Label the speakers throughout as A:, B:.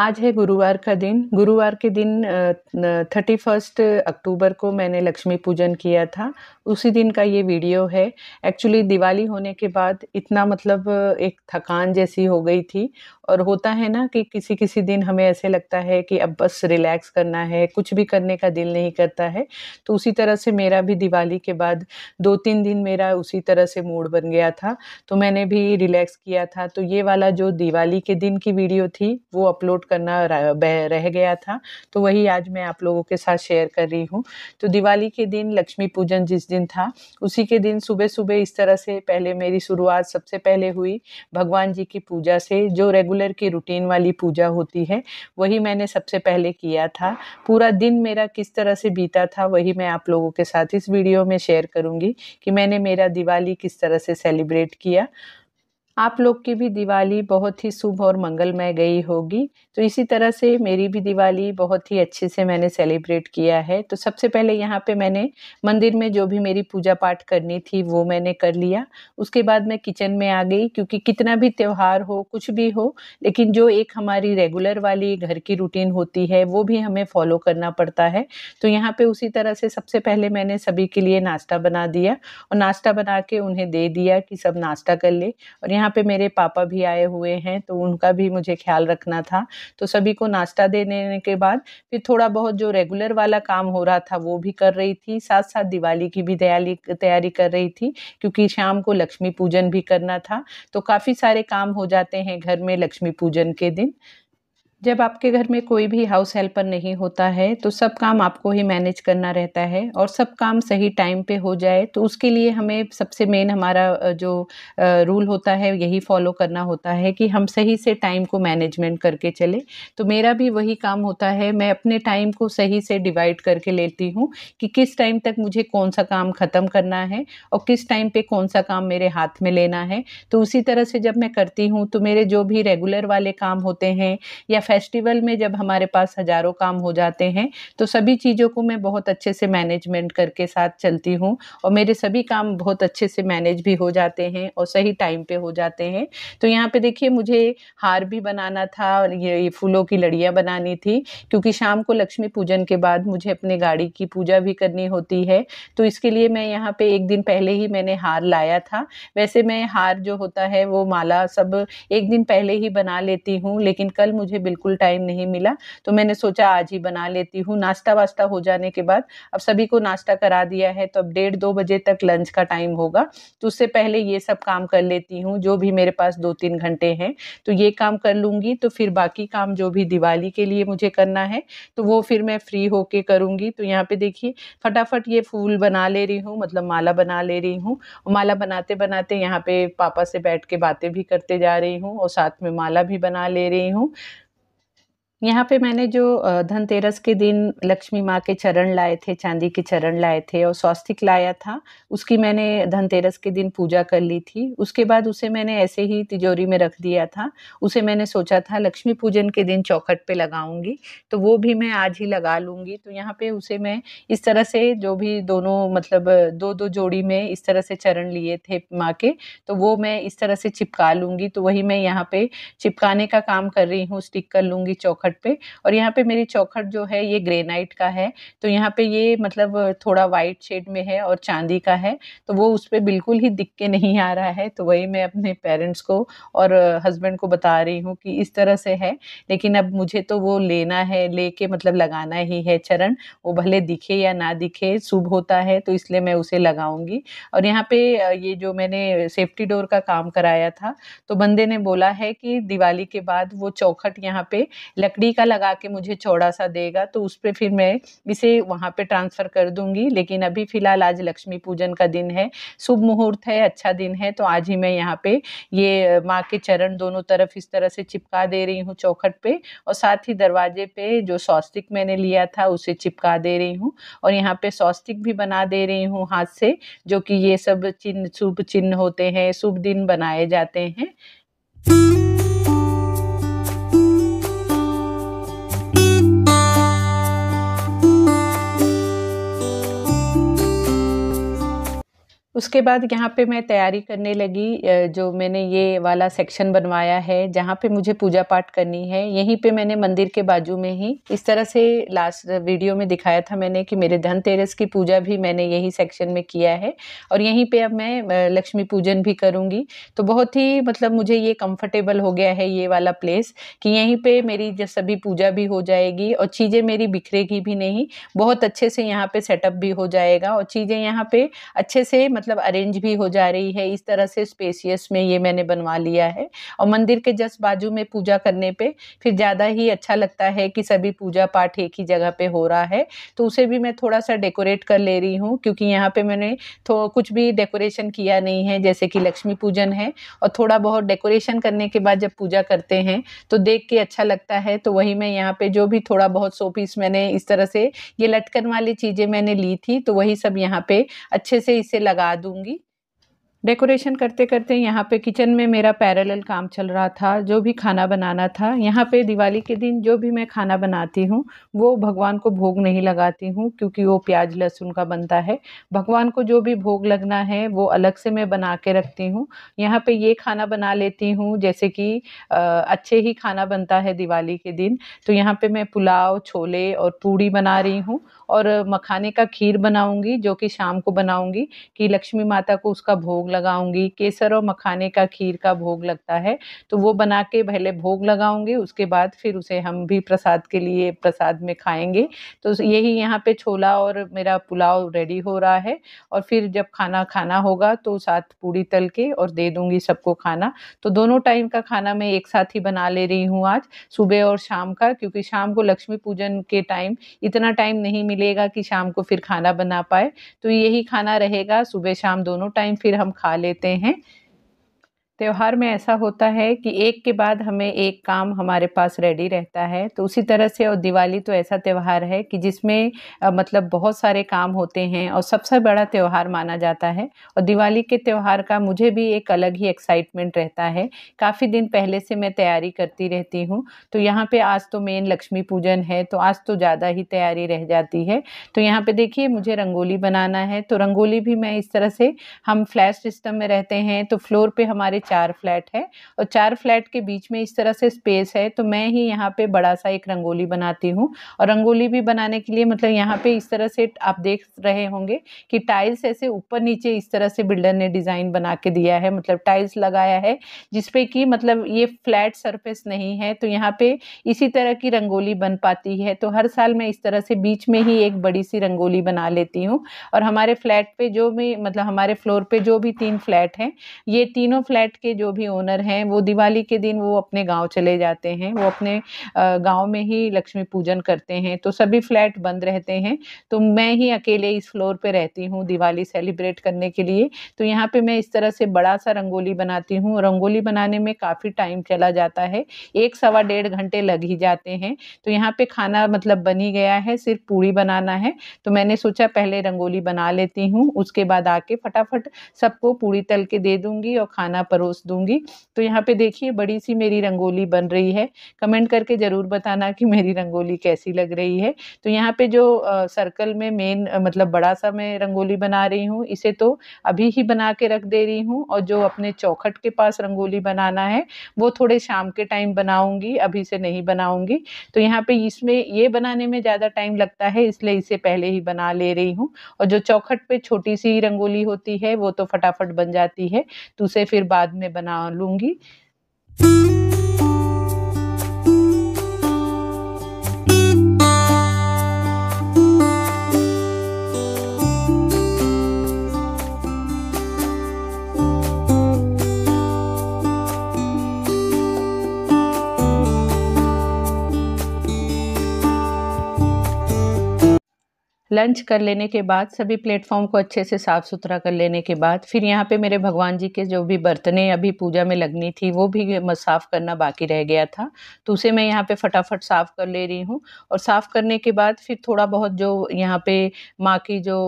A: आज है गुरुवार का दिन गुरुवार के दिन थर्टी फर्स्ट अक्टूबर को मैंने लक्ष्मी पूजन किया था उसी दिन का ये वीडियो है एक्चुअली दिवाली होने के बाद इतना मतलब एक थकान जैसी हो गई थी और होता है ना कि किसी किसी दिन हमें ऐसे लगता है कि अब बस रिलैक्स करना है कुछ भी करने का दिल नहीं करता है तो उसी तरह से मेरा भी दिवाली के बाद दो तीन दिन मेरा उसी तरह से मूड बन गया था तो मैंने भी रिलैक्स किया था तो ये वाला जो दिवाली के दिन की वीडियो थी वो अपलोड करना रह गया था तो वही आज मैं आप लोगों के साथ शेयर कर रही हूँ तो दिवाली के दिन लक्ष्मी पूजन जिस दिन था उसी के दिन सुबह सुबह इस तरह से पहले मेरी शुरुआत सबसे पहले हुई भगवान जी की पूजा से जो रेगुलर की रूटीन वाली पूजा होती है वही मैंने सबसे पहले किया था पूरा दिन मेरा किस तरह से बीता था वही मैं आप लोगों के साथ इस वीडियो में शेयर करूँगी कि मैंने मेरा दिवाली किस तरह से सेलिब्रेट किया आप लोग की भी दिवाली बहुत ही शुभ और मंगलमय गई होगी तो इसी तरह से मेरी भी दिवाली बहुत ही अच्छे से मैंने सेलिब्रेट किया है तो सबसे पहले यहाँ पे मैंने मंदिर में जो भी मेरी पूजा पाठ करनी थी वो मैंने कर लिया उसके बाद मैं किचन में आ गई क्योंकि कितना भी त्यौहार हो कुछ भी हो लेकिन जो एक हमारी रेगुलर वाली घर की रूटीन होती है वो भी हमें फॉलो करना पड़ता है तो यहाँ पर उसी तरह से सबसे पहले मैंने सभी के लिए नाश्ता बना दिया और नाश्ता बना के उन्हें दे दिया कि सब नाश्ता कर ले और यहाँ यहाँ पे मेरे पापा भी आए हुए हैं तो उनका भी मुझे ख्याल रखना था तो सभी को नाश्ता देने के बाद फिर थोड़ा बहुत जो रेगुलर वाला काम हो रहा था वो भी कर रही थी साथ साथ दिवाली की भी तैयारी तैयारी कर रही थी क्योंकि शाम को लक्ष्मी पूजन भी करना था तो काफ़ी सारे काम हो जाते हैं घर में लक्ष्मी पूजन के दिन जब आपके घर में कोई भी हाउस हेल्पर नहीं होता है तो सब काम आपको ही मैनेज करना रहता है और सब काम सही टाइम पे हो जाए तो उसके लिए हमें सबसे मेन हमारा जो रूल होता है यही फॉलो करना होता है कि हम सही से टाइम को मैनेजमेंट करके चले तो मेरा भी वही काम होता है मैं अपने टाइम को सही से डिवाइड करके लेती हूँ कि किस टाइम तक मुझे कौन सा काम ख़त्म करना है और किस टाइम पर कौन सा काम मेरे हाथ में लेना है तो उसी तरह से जब मैं करती हूँ तो मेरे जो भी रेगुलर वाले काम होते हैं या फेस्टिवल में जब हमारे पास हजारों काम हो जाते हैं तो सभी चीज़ों को मैं बहुत अच्छे से मैनेजमेंट करके साथ चलती हूँ और मेरे सभी काम बहुत अच्छे से मैनेज भी हो जाते हैं और सही टाइम पे हो जाते हैं तो यहाँ पे देखिए मुझे हार भी बनाना था और ये फूलों की लड़ियाँ बनानी थी क्योंकि शाम को लक्ष्मी पूजन के बाद मुझे अपने गाड़ी की पूजा भी करनी होती है तो इसके लिए मैं यहाँ पे एक दिन पहले ही मैंने हार लाया था वैसे मैं हार जो होता है वो माला सब एक दिन पहले ही बना लेती हूँ लेकिन कल मुझे बिल्कुल बिल्कुल टाइम नहीं मिला तो मैंने सोचा आज ही बना लेती हूँ नाश्ता वास्ता हो जाने के बाद अब सभी को नाश्ता करा दिया है तो अब डेढ़ दो बजे तक लंच का टाइम होगा तो उससे पहले ये सब काम कर लेती हूँ जो भी मेरे पास दो तीन घंटे हैं तो ये काम कर लूँगी तो फिर बाकी काम जो भी दिवाली के लिए मुझे करना है तो वो फिर मैं फ्री होके करूँगी तो यहाँ पे देखिए फटाफट ये फूल बना ले रही हूँ मतलब माला बना ले रही हूँ माला बनाते बनाते यहाँ पे पापा से बैठ के बातें भी करते जा रही हूँ और साथ में माला भी बना ले रही हूँ यहाँ पे मैंने जो धनतेरस के दिन लक्ष्मी माँ के चरण लाए थे चांदी के चरण लाए थे और स्वास्तिक लाया था उसकी मैंने धनतेरस के दिन पूजा कर ली थी उसके बाद उसे मैंने ऐसे ही तिजोरी में रख दिया था उसे मैंने सोचा था लक्ष्मी पूजन के दिन चौखट पे लगाऊंगी तो वो भी मैं आज ही लगा लूँगी तो यहाँ पे उसे मैं इस तरह से जो भी दोनों मतलब दो दो जोड़ी में इस तरह से चरण लिए थे माँ के तो वो मैं इस तरह से चिपका लूँगी तो वही मैं यहाँ पे चिपकाने का काम कर रही हूँ स्टिक कर लूँगी चौखट चौखट पे और यहाँ पे मेरी चौखट जो है ये ग्रेनाइट का है तो यहाँ पे ये मतलब थोड़ा वाइट शेड में है और चांदी का है तो वो उस पर बिल्कुल ही दिख के नहीं आ रहा है तो वही मैं अपने पेरेंट्स को और हस्बैंड को बता रही हूँ कि इस तरह से है लेकिन अब मुझे तो वो लेना है लेके मतलब लगाना ही है चरण वो भले दिखे या ना दिखे शुभ होता है तो इसलिए मैं उसे लगाऊंगी और यहाँ पे ये जो मैंने सेफ्टी डोर का काम कराया था तो बंदे ने बोला है कि दिवाली के बाद वो चौखट यहाँ पे लक, लकड़ी का लगा के मुझे चौड़ा सा देगा तो उस पर फिर मैं इसे वहाँ पे ट्रांसफ़र कर दूंगी लेकिन अभी फ़िलहाल आज लक्ष्मी पूजन का दिन है शुभ मुहूर्त है अच्छा दिन है तो आज ही मैं यहाँ पे ये माँ के चरण दोनों तरफ इस तरह से चिपका दे रही हूँ चौखट पे और साथ ही दरवाजे पे जो सौस्तिक मैंने लिया था उसे चिपका दे रही हूँ और यहाँ पे सौस्तिक भी बना दे रही हूँ हाथ से जो कि ये सब चिन्ह शुभ चिन्ह होते हैं शुभ दिन बनाए जाते हैं उसके बाद यहाँ पे मैं तैयारी करने लगी जो मैंने ये वाला सेक्शन बनवाया है जहाँ पे मुझे पूजा पाठ करनी है यहीं पे मैंने मंदिर के बाजू में ही इस तरह से लास्ट वीडियो में दिखाया था मैंने कि मेरे धनतेरस की पूजा भी मैंने यही सेक्शन में किया है और यहीं पे अब मैं लक्ष्मी पूजन भी करूँगी तो बहुत ही मतलब मुझे ये कम्फर्टेबल हो गया है ये वाला प्लेस कि यहीं पर मेरी जब सभी पूजा भी हो जाएगी और चीज़ें मेरी बिखरेगी भी नहीं बहुत अच्छे से यहाँ पर सेटअप भी हो जाएगा और चीज़ें यहाँ पर अच्छे से मतलब मतलब अरेंज भी हो जा रही है इस तरह से स्पेसियस में ये मैंने बनवा लिया है और मंदिर के जस्ट बाजू में पूजा करने पे फिर ज़्यादा ही अच्छा लगता है कि सभी पूजा पाठ एक ही जगह पे हो रहा है तो उसे भी मैं थोड़ा सा डेकोरेट कर ले रही हूँ क्योंकि यहाँ पे मैंने तो कुछ भी डेकोरेशन किया नहीं है जैसे कि लक्ष्मी पूजन है और थोड़ा बहुत डेकोरेशन करने के बाद जब पूजा करते हैं तो देख के अच्छा लगता है तो वही मैं यहाँ पे जो भी थोड़ा बहुत सो पीस मैंने इस तरह से ये लटकन वाली चीज़ें मैंने ली थी तो वही सब यहाँ पे अच्छे से इसे लगा दूंगी डेकोरेशन करते करते यहाँ पे किचन में मेरा पैरेलल काम चल रहा था जो भी खाना बनाना था यहाँ पे दिवाली के दिन जो भी मैं खाना बनाती हूँ वो भगवान को भोग नहीं लगाती हूँ क्योंकि वो प्याज लहसुन का बनता है भगवान को जो भी भोग लगना है वो अलग से मैं बना के रखती हूँ यहाँ पे ये खाना बना लेती हूँ जैसे कि अच्छे ही खाना बनता है दिवाली के दिन तो यहाँ पर मैं पुलाव छोले और पूड़ी बना रही हूँ और मखाने का खीर बनाऊँगी जो कि शाम को बनाऊँगी कि लक्ष्मी माता को उसका भोग लगाऊंगी केसर और मखाने का खीर का भोग लगता है तो वो बना के पहले भोग लगाऊंगी उसके बाद फिर उसे हम भी प्रसाद के लिए प्रसाद में खाएंगे तो यही यहाँ पे छोला और मेरा पुलाव रेडी हो रहा है और फिर जब खाना खाना होगा तो साथ पूड़ी तल के और दे दूंगी सबको खाना तो दोनों टाइम का खाना मैं एक साथ ही बना ले रही हूँ आज सुबह और शाम का क्योंकि शाम को लक्ष्मी पूजन के टाइम इतना टाइम नहीं मिलेगा कि शाम को फिर खाना बना पाए तो यही खाना रहेगा सुबह शाम दोनों टाइम फिर हम खा लेते हैं त्यौहार में ऐसा होता है कि एक के बाद हमें एक काम हमारे पास रेडी रहता है तो उसी तरह से और दिवाली तो ऐसा त्यौहार है कि जिसमें मतलब बहुत सारे काम होते हैं और सबसे बड़ा त्यौहार माना जाता है और दिवाली के त्यौहार का मुझे भी एक अलग ही एक्साइटमेंट रहता है काफ़ी दिन पहले से मैं तैयारी करती रहती हूँ तो यहाँ पर आज तो मेन लक्ष्मी पूजन है तो आज तो ज़्यादा ही तैयारी रह जाती है तो यहाँ पर देखिए मुझे रंगोली बनाना है तो रंगोली भी मैं इस तरह से हम फ्लैश सिस्टम में रहते हैं तो फ्लोर पर हमारे चार फ्लैट है और चार फ्लैट के बीच में इस तरह से स्पेस है तो मैं ही यहाँ पे बड़ा सा एक रंगोली बनाती हूँ और रंगोली भी बनाने के लिए मतलब यहाँ पे इस तरह से आप देख रहे होंगे कि टाइल्स ऐसे ऊपर नीचे इस तरह से बिल्डर ने डिज़ाइन बना के दिया है मतलब टाइल्स लगाया है जिसपे कि मतलब ये फ्लैट सरफेस नहीं है तो यहाँ पे इसी तरह की रंगोली बन पाती है तो हर साल मैं इस तरह से बीच में ही एक बड़ी सी रंगोली बना लेती हूँ और हमारे फ्लैट पे जो भी मतलब हमारे फ्लोर पे जो भी तीन फ्लैट हैं ये तीनों फ्लैट के जो भी ओनर हैं वो दिवाली के दिन वो अपने गांव चले जाते हैं वो अपने गांव में ही लक्ष्मी पूजन करते हैं तो सभी फ्लैट बंद रहते हैं तो मैं ही अकेले इस फ्लोर पे रहती हूँ दिवाली सेलिब्रेट करने के लिए तो यहाँ पे मैं इस तरह से बड़ा सा रंगोली बनाती हूँ रंगोली बनाने में काफ़ी टाइम चला जाता है एक सवा डेढ़ घंटे लग ही जाते हैं तो यहाँ पे खाना मतलब बनी गया है सिर्फ पूड़ी बनाना है तो मैंने सोचा पहले रंगोली बना लेती हूँ उसके बाद आके फटाफट सबको पूड़ी तल के दे दूंगी और खाना परो परोस दूंगी तो यहाँ पे देखिए बड़ी सी मेरी रंगोली बन रही है कमेंट करके ज़रूर बताना कि मेरी रंगोली कैसी लग रही है तो यहाँ पे जो आ, सर्कल में मेन मतलब बड़ा सा मैं रंगोली बना रही हूँ इसे तो अभी ही बना के रख दे रही हूँ और जो अपने चौखट के पास रंगोली बनाना है वो थोड़े शाम के टाइम बनाऊँगी अभी से नहीं बनाऊँगी तो यहाँ पर इसमें ये बनाने में ज़्यादा टाइम लगता है इसलिए इसे पहले ही बना ले रही हूँ और जो चौखट पे छोटी सी रंगोली होती है वो तो फटाफट बन जाती है तो उसे फिर बाद में बना लूंगी लंच कर लेने के बाद सभी प्लेटफॉर्म को अच्छे से साफ़ सुथरा कर लेने के बाद फिर यहाँ पे मेरे भगवान जी के जो भी बर्तने अभी पूजा में लगनी थी वो भी साफ़ करना बाकी रह गया था तो उसे मैं यहाँ पे फटाफट साफ़ कर ले रही हूँ और साफ़ करने के बाद फिर थोड़ा बहुत जो यहाँ पे माँ की जो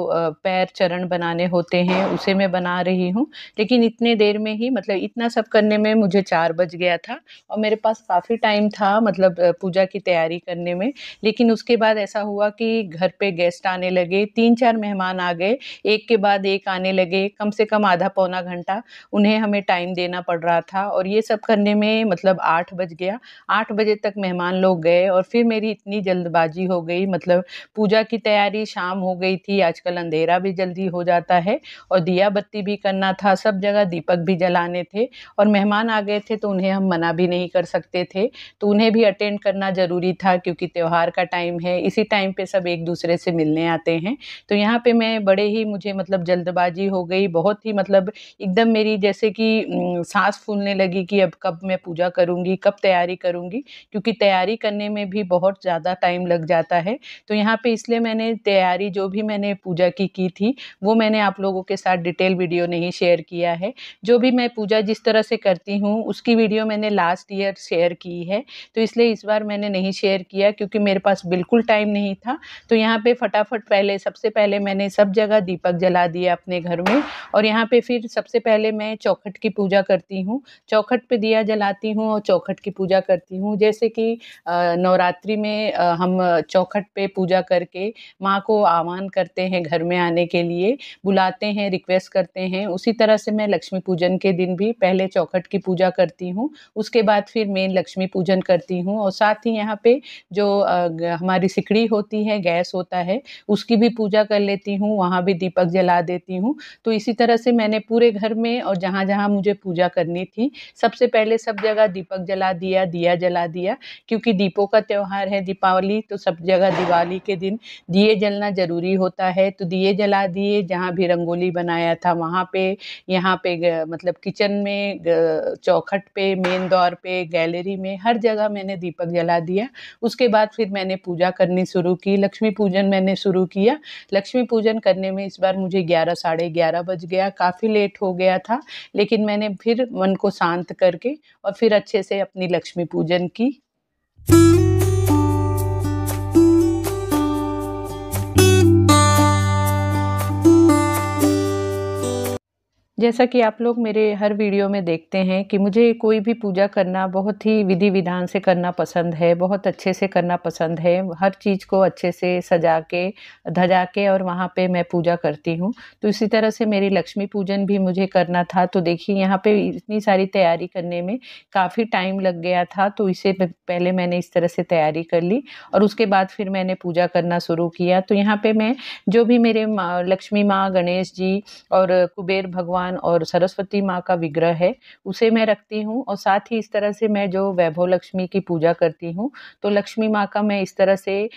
A: पैर चरण बनाने होते हैं उसे मैं बना रही हूँ लेकिन इतने देर में ही मतलब इतना सब करने में मुझे चार बज गया था और मेरे पास काफ़ी टाइम था मतलब पूजा की तैयारी करने में लेकिन उसके बाद ऐसा हुआ कि घर पे गेस्ट आने आने लगे तीन चार मेहमान आ गए एक के बाद एक आने लगे कम से कम आधा पौना घंटा उन्हें हमें टाइम देना पड़ रहा था और ये सब करने में मतलब आठ बज गया आठ बजे तक मेहमान लोग गए और फिर मेरी इतनी जल्दबाजी हो गई मतलब पूजा की तैयारी शाम हो गई थी आजकल अंधेरा भी जल्दी हो जाता है और दिया बत्ती भी करना था सब जगह दीपक भी जलाने थे और मेहमान आ गए थे तो उन्हें हम मना भी नहीं कर सकते थे तो उन्हें भी अटेंड करना ज़रूरी था क्योंकि त्यौहार का टाइम है इसी टाइम पे सब एक दूसरे से मिलने आते हैं तो यहाँ पे मैं बड़े ही मुझे मतलब जल्दबाजी हो गई बहुत ही मतलब एकदम मेरी जैसे कि सांस फूलने लगी कि अब कब मैं पूजा करूँगी कब तैयारी करूँगी क्योंकि तैयारी करने में भी बहुत ज़्यादा टाइम लग जाता है तो यहाँ पर इसलिए मैंने तैयारी जो भी मैंने पूजा की की थी वो मैंने आप लोगों के साथ डिटेल वीडियो नहीं शेयर किया है जो भी मैं पूजा जिस तरह से करती हूँ उसकी वीडियो मैंने लास्ट ईयर शेयर की है तो इसलिए इस बार मैंने नहीं शेयर किया क्योंकि मेरे पास बिल्कुल टाइम नहीं था तो यहाँ पर फटाफट फटाफट पहले सबसे पहले मैंने सब जगह दीपक जला दिया अपने घर में और यहाँ पे फिर सबसे पहले मैं चौखट की पूजा करती हूँ चौखट पे दिया जलाती हूँ और चौखट की पूजा करती हूँ जैसे कि नवरात्रि में हम चौखट पे पूजा करके माँ को आह्वान करते हैं घर में आने के लिए बुलाते हैं रिक्वेस्ट करते हैं उसी तरह से मैं लक्ष्मी पूजन के दिन भी पहले चौखट की पूजा करती हूँ उसके बाद फिर मेन लक्ष्मी पूजन करती हूँ और साथ ही यहाँ पे जो हमारी सिकड़ी होती है गैस होता है उसकी भी पूजा कर लेती हूँ वहाँ भी दीपक जला देती हूँ तो इसी तरह से मैंने पूरे घर में और जहाँ जहाँ मुझे पूजा करनी थी सबसे पहले सब जगह दीपक जला दिया दिया जला दिया क्योंकि दीपों का त्यौहार है दीपावली तो सब जगह दिवाली के दिन दिए जलना ज़रूरी होता है तो दिए जला दिए जहाँ भी रंगोली बनाया था वहाँ पे यहाँ पे मतलब किचन में चौखट पे मेन दौर पे गैलरी में हर जगह मैंने दीपक जला दिया उसके बाद फिर मैंने पूजा करनी शुरू की लक्ष्मी पूजन मैंने शुरू शुरू किया लक्ष्मी पूजन करने में इस बार मुझे ग्यारह साढ़े ग्यारह बज गया काफ़ी लेट हो गया था लेकिन मैंने फिर मन को शांत करके और फिर अच्छे से अपनी लक्ष्मी पूजन की जैसा कि आप लोग मेरे हर वीडियो में देखते हैं कि मुझे कोई भी पूजा करना बहुत ही विधि विधान से करना पसंद है बहुत अच्छे से करना पसंद है हर चीज़ को अच्छे से सजा के धजा के और वहाँ पे मैं पूजा करती हूँ तो इसी तरह से मेरी लक्ष्मी पूजन भी मुझे करना था तो देखिए यहाँ पे इतनी सारी तैयारी करने में काफ़ी टाइम लग गया था तो इसे पहले मैंने इस तरह से तैयारी कर ली और उसके बाद फिर मैंने पूजा करना शुरू किया तो यहाँ पर मैं जो भी मेरे लक्ष्मी माँ गणेश जी और कुबेर भगवान भगवान और सरस्वती माँ का विग्रह है उसे मैं रखती हूँ और साथ ही इस तरह से मैं जो वैभव लक्ष्मी की पूजा करती हूँ तो लक्ष्मी माँ का मैं इस तरह से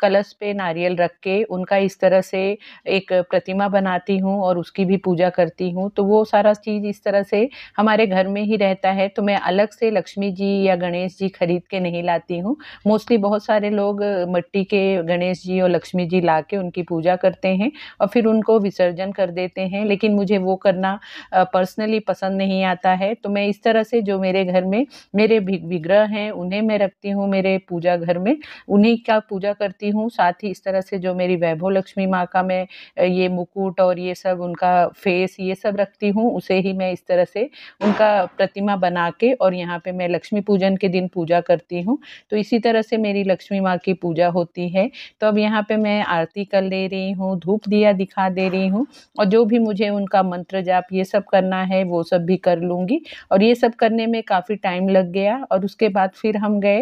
A: कलश पे नारियल रख के उनका इस तरह से एक प्रतिमा बनाती हूँ और उसकी भी पूजा करती हूँ तो वो सारा चीज़ इस तरह से हमारे घर में ही रहता है तो मैं अलग से लक्ष्मी जी या गणेश जी खरीद के नहीं लाती हूँ मोस्टली बहुत सारे लोग मट्टी के गणेश जी और लक्ष्मी जी ला के उनकी पूजा करते हैं और फिर उनको विसर्जन कर देते हैं लेकिन मुझे वो करना करना पर्सनली पसंद नहीं आता है तो मैं इस तरह से जो मेरे घर में मेरे विग्रह हैं उन्हें मैं रखती हूँ मेरे पूजा घर में उन्हीं का पूजा करती हूँ साथ ही इस तरह से जो मेरी वैभव लक्ष्मी माँ का मैं ये मुकुट और ये सब उनका फेस ये सब रखती हूँ उसे ही मैं इस तरह से उनका प्रतिमा बना के और यहाँ पे मैं लक्ष्मी पूजन के दिन पूजा करती हूँ तो इसी तरह से मेरी लक्ष्मी माँ की पूजा होती है तो अब यहाँ पे मैं आरती कर ले रही हूँ धूप दिया दिखा दे रही हूँ और जो भी मुझे उनका मंत्र जाप आप ये सब करना है वो सब भी कर लूँगी और ये सब करने में काफ़ी टाइम लग गया और उसके बाद फिर हम गए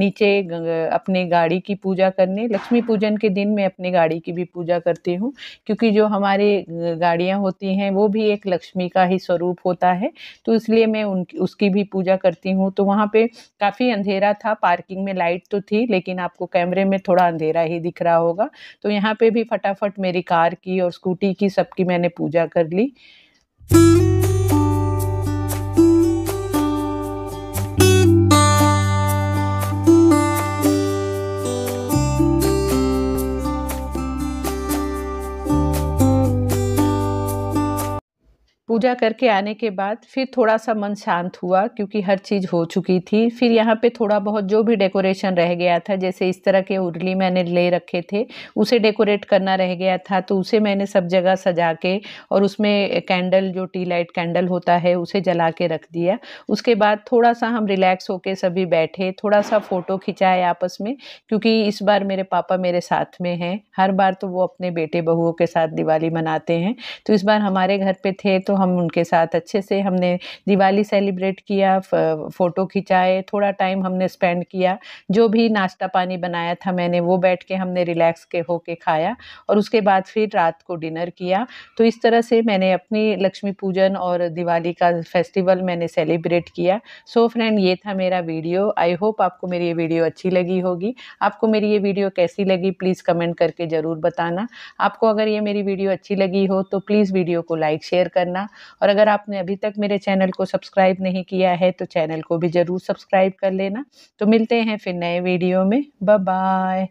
A: नीचे अपने गाड़ी की पूजा करने लक्ष्मी पूजन के दिन मैं अपनी गाड़ी की भी पूजा करती हूँ क्योंकि जो हमारे गाड़ियाँ होती हैं वो भी एक लक्ष्मी का ही स्वरूप होता है तो इसलिए मैं उन उसकी भी पूजा करती हूँ तो वहाँ पे काफ़ी अंधेरा था पार्किंग में लाइट तो थी लेकिन आपको कैमरे में थोड़ा अंधेरा ही दिख रहा होगा तो यहाँ पे भी फटाफट मेरी कार की और स्कूटी की सबकी मैंने पूजा कर ली Música पूजा करके आने के बाद फिर थोड़ा सा मन शांत हुआ क्योंकि हर चीज़ हो चुकी थी फिर यहाँ पे थोड़ा बहुत जो भी डेकोरेशन रह गया था जैसे इस तरह के उर्ली मैंने ले रखे थे उसे डेकोरेट करना रह गया था तो उसे मैंने सब जगह सजा के और उसमें कैंडल जो टी लाइट कैंडल होता है उसे जला के रख दिया उसके बाद थोड़ा सा हम रिलैक्स होके सभी बैठे थोड़ा सा फ़ोटो खिंचाए आपस में क्योंकि इस बार मेरे पापा मेरे साथ में हैं हर बार तो वो अपने बेटे बहुओं के साथ दिवाली मनाते हैं तो इस बार हमारे घर पर थे तो हम उनके साथ अच्छे से हमने दिवाली सेलिब्रेट किया फ़ोटो खिंचाए थोड़ा टाइम हमने स्पेंड किया जो भी नाश्ता पानी बनाया था मैंने वो बैठ के हमने रिलैक्स के हो के खाया और उसके बाद फिर रात को डिनर किया तो इस तरह से मैंने अपनी लक्ष्मी पूजन और दिवाली का फेस्टिवल मैंने सेलिब्रेट किया सो so फ्रेंड ये था मेरा वीडियो आई होप आपको मेरी ये वीडियो अच्छी लगी होगी आपको मेरी ये वीडियो कैसी लगी प्लीज़ कमेंट करके ज़रूर बताना आपको अगर ये मेरी वीडियो अच्छी लगी हो तो प्लीज़ वीडियो को लाइक शेयर करना और अगर आपने अभी तक मेरे चैनल को सब्सक्राइब नहीं किया है तो चैनल को भी ज़रूर सब्सक्राइब कर लेना तो मिलते हैं फिर नए वीडियो में बाय